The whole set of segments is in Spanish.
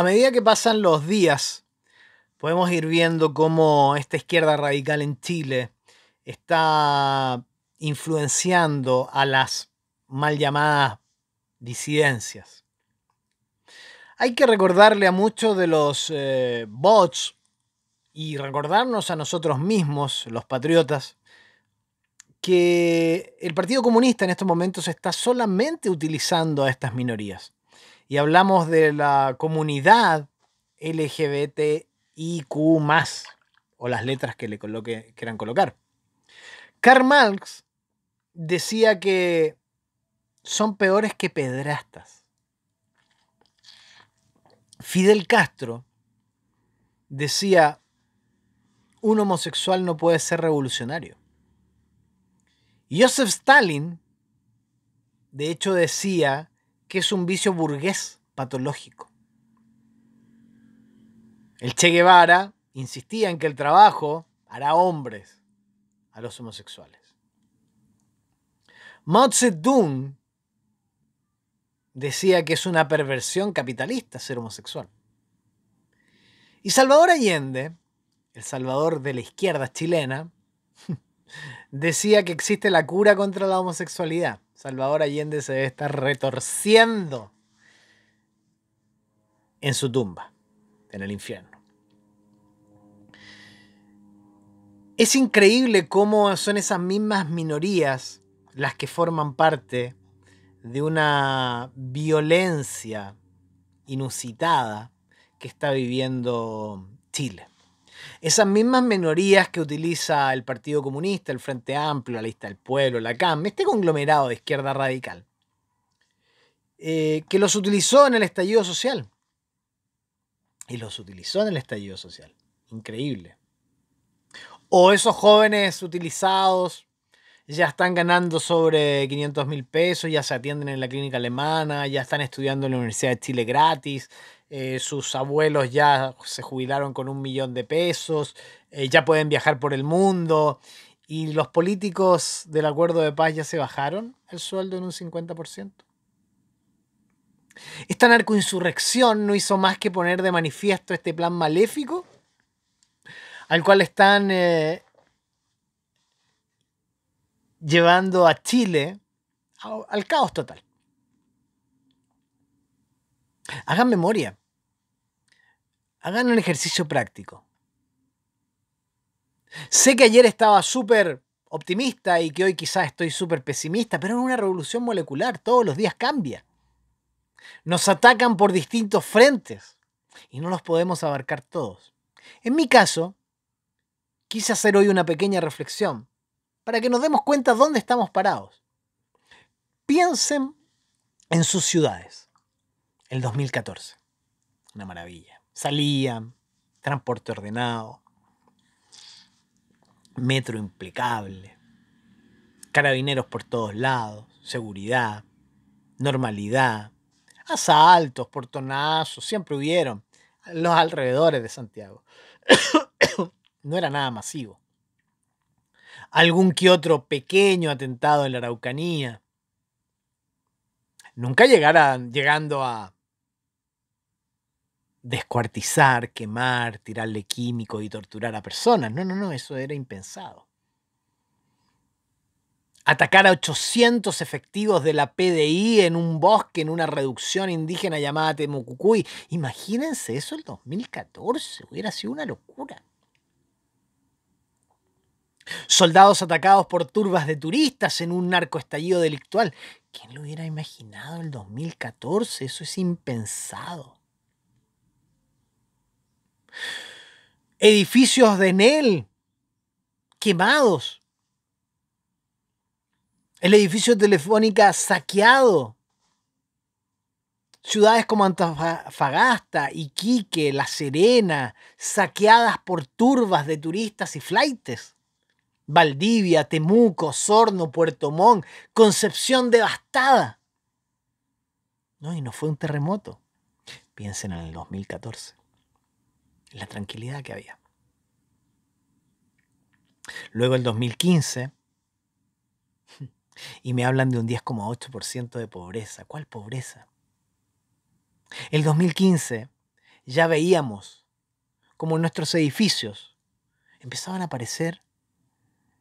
A medida que pasan los días, podemos ir viendo cómo esta izquierda radical en Chile está influenciando a las mal llamadas disidencias. Hay que recordarle a muchos de los eh, bots y recordarnos a nosotros mismos, los patriotas, que el Partido Comunista en estos momentos está solamente utilizando a estas minorías y hablamos de la comunidad LGBTIQ, o las letras que le quieran colocar. Karl Marx decía que son peores que pedrastas. Fidel Castro decía, un homosexual no puede ser revolucionario. Joseph Stalin, de hecho, decía que es un vicio burgués patológico. El Che Guevara insistía en que el trabajo hará hombres a los homosexuales. Mao Zedong decía que es una perversión capitalista ser homosexual. Y Salvador Allende, el salvador de la izquierda chilena, decía que existe la cura contra la homosexualidad. Salvador Allende se debe estar retorciendo en su tumba, en el infierno. Es increíble cómo son esas mismas minorías las que forman parte de una violencia inusitada que está viviendo Chile. Esas mismas minorías que utiliza el Partido Comunista, el Frente Amplio, la Lista del Pueblo, la CAM, este conglomerado de izquierda radical, eh, que los utilizó en el estallido social. Y los utilizó en el estallido social. Increíble. O esos jóvenes utilizados ya están ganando sobre 500 mil pesos, ya se atienden en la clínica alemana, ya están estudiando en la Universidad de Chile gratis, eh, sus abuelos ya se jubilaron con un millón de pesos, eh, ya pueden viajar por el mundo y los políticos del acuerdo de paz ya se bajaron el sueldo en un 50%. Esta narcoinsurrección no hizo más que poner de manifiesto este plan maléfico al cual están eh, llevando a Chile al caos total. Hagan memoria hagan un ejercicio práctico. Sé que ayer estaba súper optimista y que hoy quizás estoy súper pesimista, pero es una revolución molecular, todos los días cambia. Nos atacan por distintos frentes y no los podemos abarcar todos. En mi caso, quise hacer hoy una pequeña reflexión para que nos demos cuenta dónde estamos parados. Piensen en sus ciudades. El 2014. Una maravilla salían, transporte ordenado, metro impecable, carabineros por todos lados, seguridad, normalidad, asaltos, portonazos, siempre hubieron los alrededores de Santiago. no era nada masivo. Algún que otro pequeño atentado en la Araucanía. Nunca llegaran, llegando a descuartizar, quemar, tirarle químico y torturar a personas. No, no, no, eso era impensado. Atacar a 800 efectivos de la PDI en un bosque, en una reducción indígena llamada Temucucuy. Imagínense eso el 2014, hubiera sido una locura. Soldados atacados por turbas de turistas en un narcoestallido delictual. ¿Quién lo hubiera imaginado el 2014? Eso es impensado. Edificios de Enel quemados. El edificio telefónica saqueado. Ciudades como Antofagasta, Iquique, La Serena, saqueadas por turbas de turistas y flaites. Valdivia, Temuco, Sorno, Puerto Montt, Concepción devastada. No, y no fue un terremoto. Piensen en el 2014 la tranquilidad que había. Luego el 2015, y me hablan de un 10,8% de pobreza. ¿Cuál pobreza? El 2015 ya veíamos como en nuestros edificios empezaban a aparecer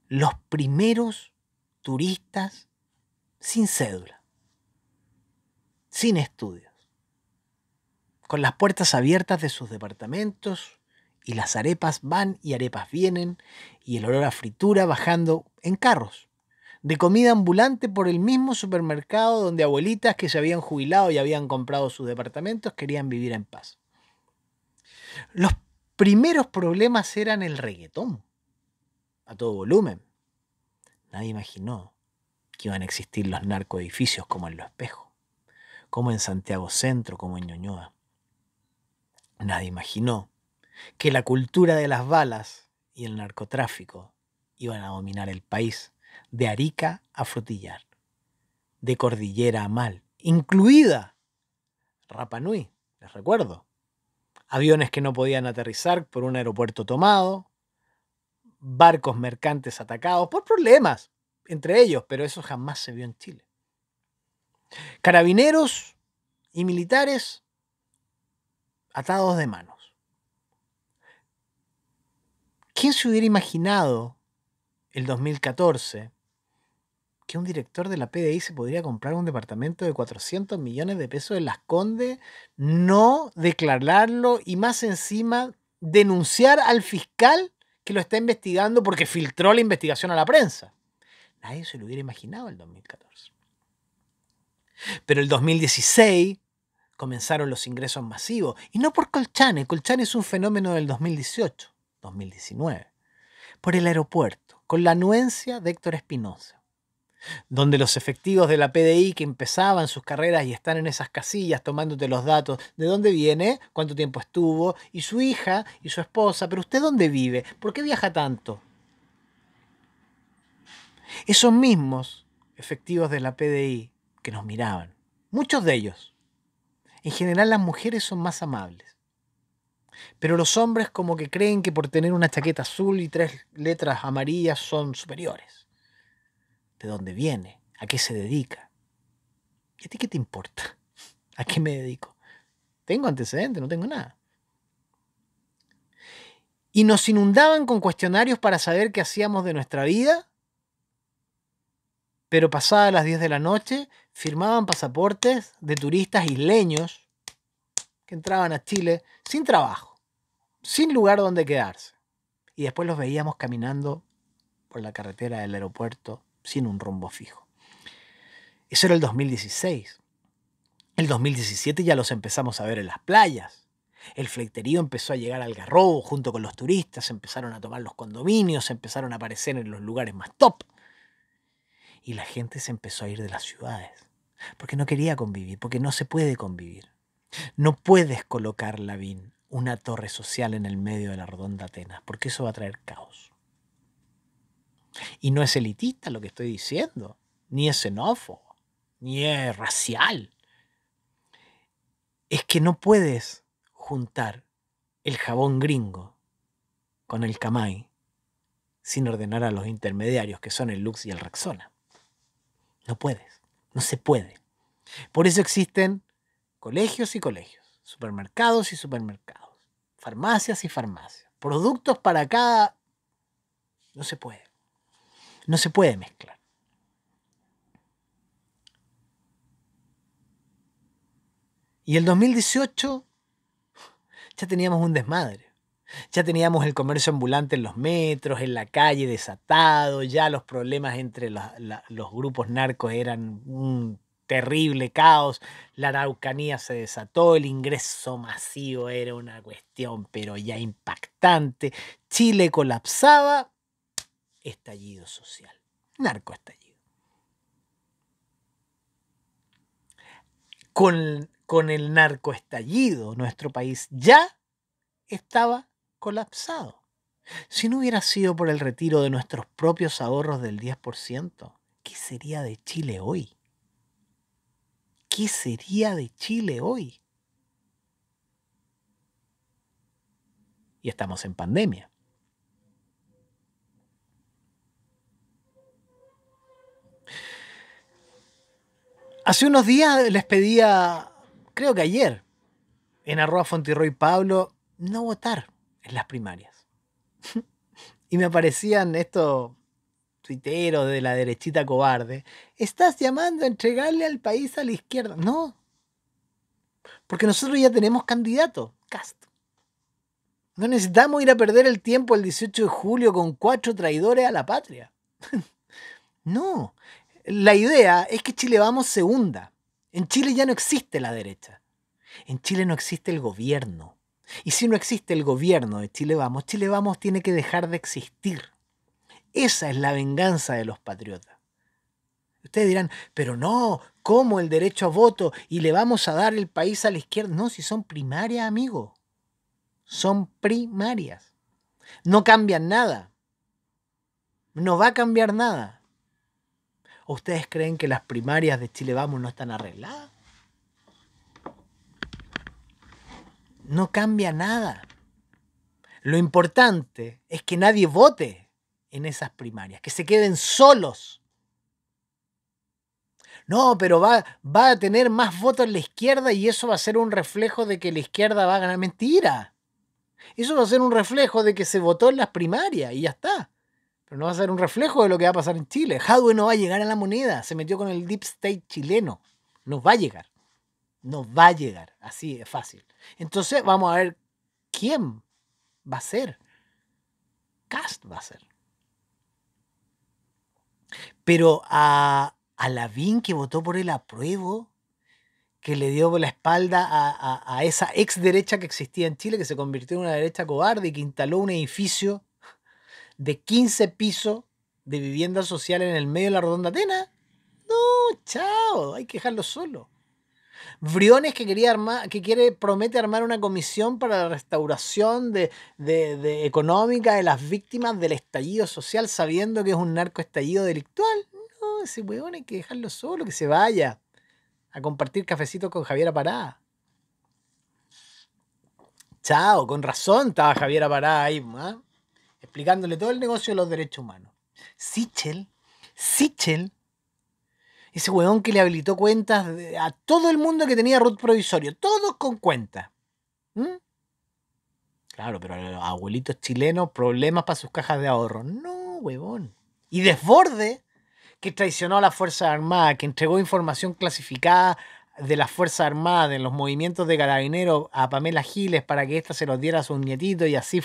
los primeros turistas sin cédula, sin estudio con las puertas abiertas de sus departamentos, y las arepas van y arepas vienen, y el olor a fritura bajando en carros, de comida ambulante por el mismo supermercado donde abuelitas que se habían jubilado y habían comprado sus departamentos querían vivir en paz. Los primeros problemas eran el reggaetón, a todo volumen. Nadie imaginó que iban a existir los narcoedificios como en Lo Espejo, como en Santiago Centro, como en Ñuñoa. Nadie imaginó que la cultura de las balas y el narcotráfico iban a dominar el país, de Arica a Frutillar, de Cordillera a Mal, incluida Rapa Nui, les recuerdo. Aviones que no podían aterrizar por un aeropuerto tomado, barcos mercantes atacados por problemas entre ellos, pero eso jamás se vio en Chile. Carabineros y militares atados de manos. ¿Quién se hubiera imaginado el 2014 que un director de la PDI se podría comprar un departamento de 400 millones de pesos en Las Condes, no declararlo y más encima denunciar al fiscal que lo está investigando porque filtró la investigación a la prensa? Nadie se lo hubiera imaginado el 2014. Pero el 2016 comenzaron los ingresos masivos. Y no por Colchane, Colchane es un fenómeno del 2018, 2019. Por el aeropuerto, con la anuencia de Héctor Espinosa. Donde los efectivos de la PDI que empezaban sus carreras y están en esas casillas tomándote los datos, de dónde viene, cuánto tiempo estuvo, y su hija y su esposa, pero usted dónde vive, por qué viaja tanto. Esos mismos efectivos de la PDI que nos miraban, muchos de ellos, en general las mujeres son más amables. Pero los hombres como que creen que por tener una chaqueta azul y tres letras amarillas son superiores. ¿De dónde viene? ¿A qué se dedica? ¿Y a ti qué te importa? ¿A qué me dedico? Tengo antecedentes, no tengo nada. Y nos inundaban con cuestionarios para saber qué hacíamos de nuestra vida, pero pasadas las 10 de la noche firmaban pasaportes de turistas isleños que entraban a Chile sin trabajo, sin lugar donde quedarse. Y después los veíamos caminando por la carretera del aeropuerto sin un rumbo fijo. Eso era el 2016. El 2017 ya los empezamos a ver en las playas. El fleiterío empezó a llegar al garrobo junto con los turistas, empezaron a tomar los condominios, empezaron a aparecer en los lugares más top. Y la gente se empezó a ir de las ciudades porque no quería convivir, porque no se puede convivir. No puedes colocar, Lavín, una torre social en el medio de la redonda Atenas, porque eso va a traer caos. Y no es elitista lo que estoy diciendo, ni es xenófobo, ni es racial. Es que no puedes juntar el jabón gringo con el camay sin ordenar a los intermediarios que son el Lux y el Raxona. No puedes. No se puede. Por eso existen colegios y colegios, supermercados y supermercados, farmacias y farmacias, productos para cada... No se puede. No se puede mezclar. Y el 2018 ya teníamos un desmadre. Ya teníamos el comercio ambulante en los metros, en la calle desatado, ya los problemas entre los, grupos narcos eran un terrible caos, la araucanía se desató, el ingreso masivo era una cuestión pero ya impactante, Chile colapsaba, estallido social, narcoestallido. Con, con el narcoestallido, nuestro país ya estaba colapsado. Si no hubiera sido por el retiro de nuestros propios ahorros del 10%, ¿qué sería de Chile hoy? ¿Qué sería de Chile hoy? Y estamos en pandemia. Hace unos días les pedía, creo que ayer, en arroba Fontirroy Pablo, no votar las primarias. y me aparecían estos tuiteros de la derechita cobarde. Estás llamando a entregarle al país a la izquierda. No. Porque nosotros ya tenemos candidato, Cast. No necesitamos ir a perder el tiempo el 18 de julio con cuatro traidores a la patria. no. La idea es que Chile vamos segunda. En Chile ya no existe la derecha. En Chile no existe el gobierno. Y si no existe el gobierno de Chile Vamos, Chile Vamos tiene que dejar de existir. Esa es la venganza de los patriotas. Ustedes dirán, pero no, ¿cómo el derecho a voto? Y le vamos a dar el país a la izquierda. No, si son primarias, amigo. Son primarias. No cambian nada. No va a cambiar nada. ¿Ustedes creen que las primarias de Chile Vamos no están arregladas? no cambia nada. Lo importante es que nadie vote en esas primarias, que se queden solos. No, pero va, va a tener más votos la izquierda y eso va a ser un reflejo de que la izquierda va a ganar mentira. Eso va a ser un reflejo de que se votó en las primarias y ya está. Pero no va a ser un reflejo de lo que va a pasar en Chile. Jadwe no va a llegar a la moneda. Se metió con el deep state chileno. No va a llegar nos va a llegar, así es fácil. Entonces vamos a ver quién va a ser. Cast va a ser. Pero a, a Lavín que votó por el apruebo, que le dio la espalda a, esa ex derecha que existía en Chile, que se convirtió en una derecha cobarde y que instaló un edificio de 15 pisos de vivienda social en el medio de la redonda Atena. No, chao, hay que dejarlo solo. Briones que armar, que quiere, promete armar una comisión para la restauración de, económica de las víctimas del estallido social, sabiendo que es un narco estallido delictual. No, ese weón hay que dejarlo solo, que se vaya a compartir cafecitos con Javier Pará. Chao, con razón estaba Javier Pará ahí, ¿ah? explicándole todo el negocio de los derechos humanos. Sichel, Sichel ese huevón que le habilitó cuentas a todo el mundo que tenía root provisorio. Todos con cuentas. ¿Mm? Claro, pero a los abuelitos chilenos, problemas para sus cajas de ahorro. No, huevón. Y desborde que traicionó a la Fuerza Armada, que entregó información clasificada de la Fuerza Armada en los movimientos de carabineros a Pamela Giles para que ésta se los diera a sus nietitos y así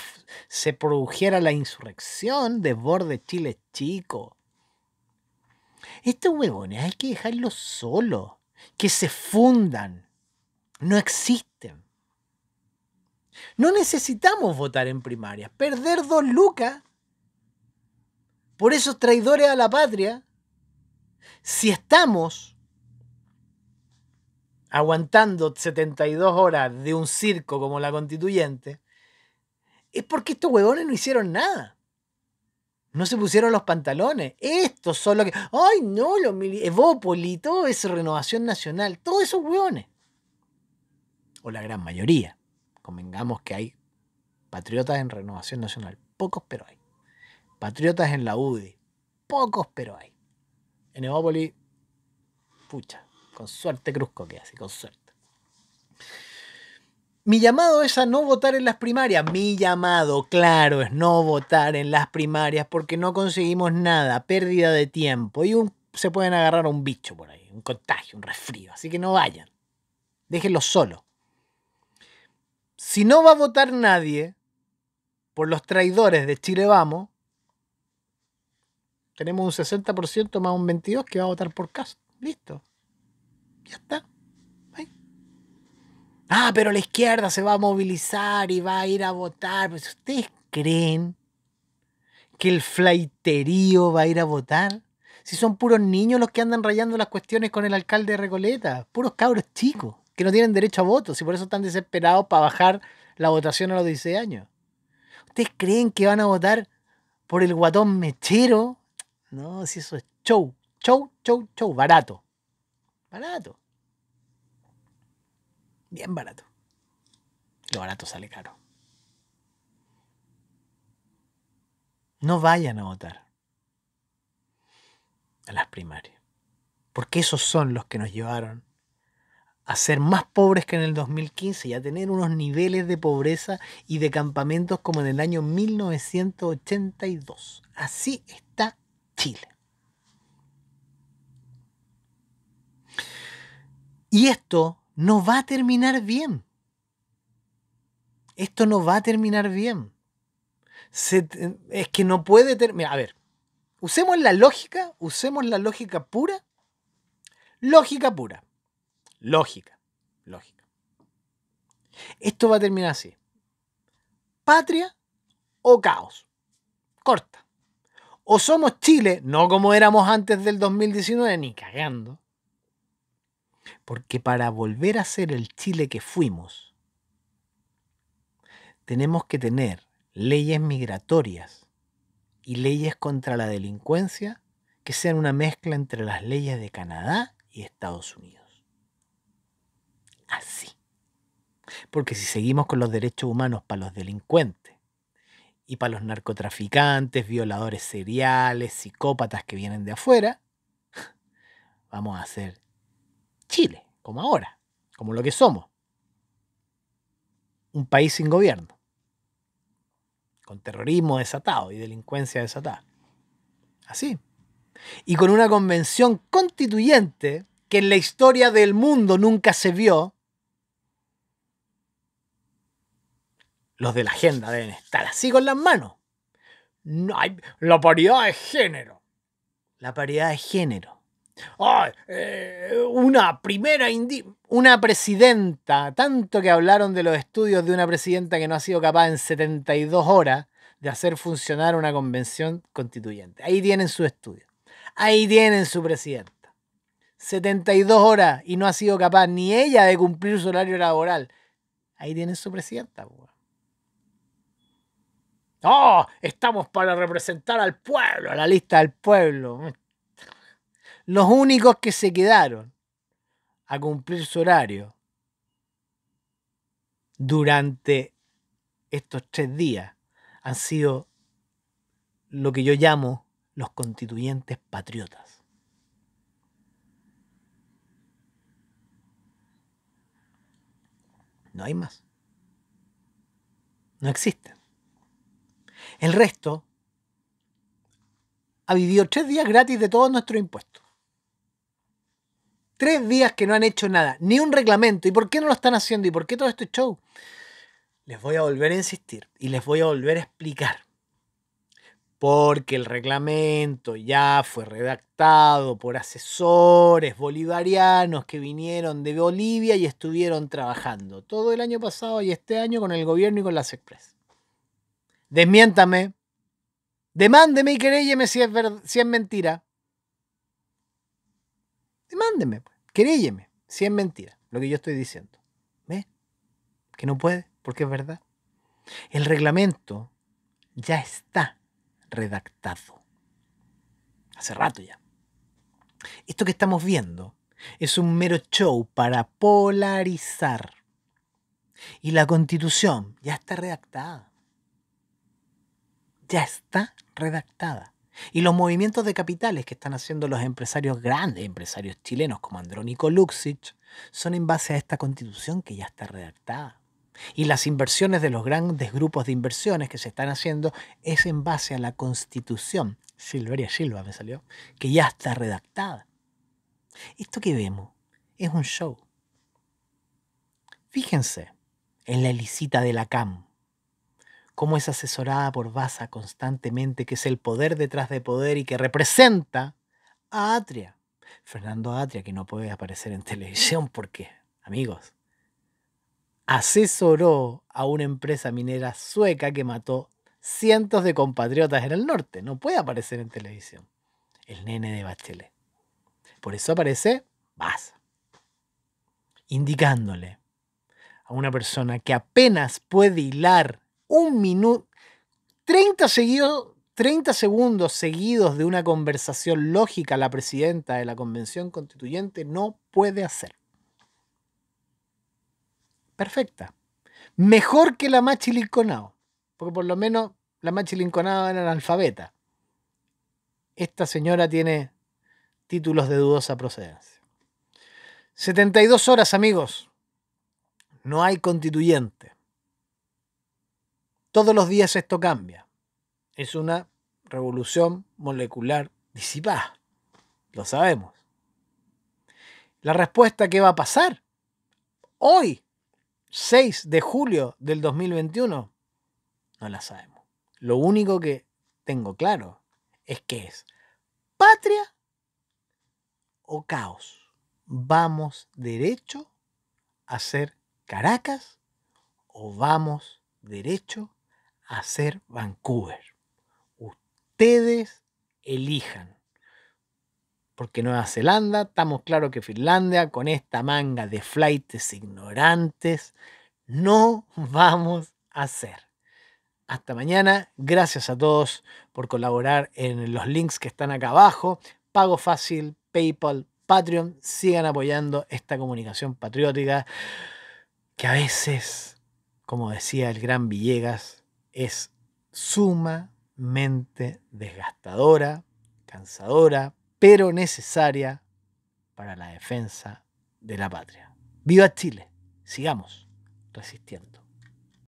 se produjera la insurrección. Desborde Chile chico. Estos huevones ¿eh? hay que dejarlos solos, que se fundan. No existen. No necesitamos votar en primarias. Perder dos lucas por esos traidores a la patria, si estamos aguantando 72 horas de un circo como la constituyente, es porque estos huevones no hicieron nada. No se pusieron los pantalones. Estos son los que. ¡Ay, no! Los Evópoli, todo es renovación nacional. Todos esos hueones. O la gran mayoría. Convengamos que hay patriotas en renovación nacional. Pocos, pero hay. Patriotas en la UDI. Pocos, pero hay. En Evópoli, pucha. Con suerte Cruzco que así, con suerte. Mi llamado es a no votar en las primarias. Mi llamado, claro, es no votar en las primarias porque no conseguimos nada, pérdida de tiempo y un, se pueden agarrar a un bicho por ahí, un contagio, un resfrío. Así que no vayan, déjenlo solo. Si no va a votar nadie por los traidores de Chile Vamos, tenemos un 60% más un 22% que va a votar por caso. Listo. Ya está ah, pero la izquierda se va a movilizar y va a ir a votar. Pues, ¿Ustedes creen que el flaiterío va a ir a votar? Si son puros niños los que andan rayando las cuestiones con el alcalde de Recoleta, puros cabros chicos que no tienen derecho a voto, si por eso están desesperados para bajar la votación a los 16 años. ¿Ustedes creen que van a votar por el guatón mechero? No, si eso es show, show, show, show, barato. Barato. Bien barato. Lo barato sale caro. No vayan a votar a las primarias. Porque esos son los que nos llevaron a ser más pobres que en el 2015 y a tener unos niveles de pobreza y de campamentos como en el año 1982. Así está Chile. Y esto no va a terminar bien. Esto no va a terminar bien. es que no puede terminar. A ver, usemos la lógica, usemos la lógica pura. Lógica pura. Lógica. Lógica. Esto va a terminar así. Patria o caos. Corta. O somos Chile, no como éramos antes del 2019, ni cagando. Porque para volver a ser el Chile que fuimos, tenemos que tener leyes migratorias y leyes contra la delincuencia que sean una mezcla entre las leyes de Canadá y Estados Unidos. Así. Porque si seguimos con los derechos humanos para los delincuentes y para los narcotraficantes, violadores seriales, psicópatas que vienen de afuera, vamos a ser Chile, como ahora, como lo que somos. Un país sin gobierno, con terrorismo desatado y delincuencia desatada. Así. Y con una convención constituyente que en la historia del mundo nunca se vio, los de la agenda deben estar así con las manos. No hay, la paridad de género. La paridad de género. Eh, una primera una presidenta. Tanto que hablaron de los estudios de una presidenta que no ha sido capaz en 72 horas de hacer funcionar una convención constituyente. Ahí tienen su estudio. Ahí tienen su presidenta. 72 horas y no ha sido capaz ni ella de cumplir su horario laboral. Ahí tienen su presidenta. ¡Oh! Estamos para representar al pueblo, a la lista del pueblo los únicos que se quedaron a cumplir su horario durante estos tres días han sido lo que yo llamo los constituyentes patriotas. No hay más. No existen. El resto ha vivido tres días gratis de todos nuestros impuestos tres días que no han hecho nada, ni un reglamento. ¿Y por qué no lo están haciendo? ¿Y por qué todo este show? Les voy a volver a insistir y les voy a volver a explicar. Porque el reglamento ya fue redactado por asesores bolivarianos que vinieron de Bolivia y estuvieron trabajando todo el año pasado y este año con el gobierno y con las Express. Desmiéntame. Demándeme y queréyeme si si es mentira mándeme pues. querílleme, si es mentira lo que yo estoy diciendo. ¿Ves? Que no puede, porque es verdad. El reglamento ya está redactado. Hace rato ya. Esto que estamos viendo es un mero show para polarizar. Y la constitución ya está redactada. Ya está redactada. Y los movimientos de capitales que están haciendo los empresarios grandes, empresarios chilenos como Andrónico Luxich, son en base a esta constitución que ya está redactada. Y las inversiones de los grandes grupos de inversiones que se están haciendo es en base a la constitución, Silveria Silva me salió, que ya está redactada. Esto que vemos es un show. Fíjense en la licita de la CAM, cómo es asesorada por Vasa constantemente, que es el poder detrás de poder y que representa a Atria. Fernando Atria, que no puede aparecer en televisión porque, amigos, asesoró a una empresa minera sueca que mató cientos de compatriotas en el norte. No puede aparecer en televisión. El nene de Bachelet. Por eso aparece Vasa. Indicándole a una persona que apenas puede hilar un minuto, 30 seguidos 30 segundos seguidos de una conversación lógica la presidenta de la Convención Constituyente no puede hacer. Perfecta. Mejor que la Machi Linconado. porque por lo menos la Machi Linconado era analfabeta. Esta señora tiene títulos de dudosa procedencia. 72 horas, amigos. No hay constituyente. Todos los días esto cambia. Es una revolución molecular disipada. Lo sabemos. La respuesta que va a pasar hoy, 6 de julio del 2021, no la sabemos. Lo único que tengo claro es que es patria o caos. ¿Vamos derecho a ser Caracas o vamos derecho hacer Vancouver. Ustedes elijan. Porque Nueva Zelanda, estamos claros que Finlandia, con esta manga de flights ignorantes, no vamos a hacer. Hasta mañana. Gracias a todos por colaborar en los links que están acá abajo. Pago fácil, PayPal, Patreon. Sigan apoyando esta comunicación patriótica que a veces, como decía el gran Villegas, es sumamente desgastadora, cansadora, pero necesaria para la defensa de la patria. ¡Viva Chile! Sigamos resistiendo.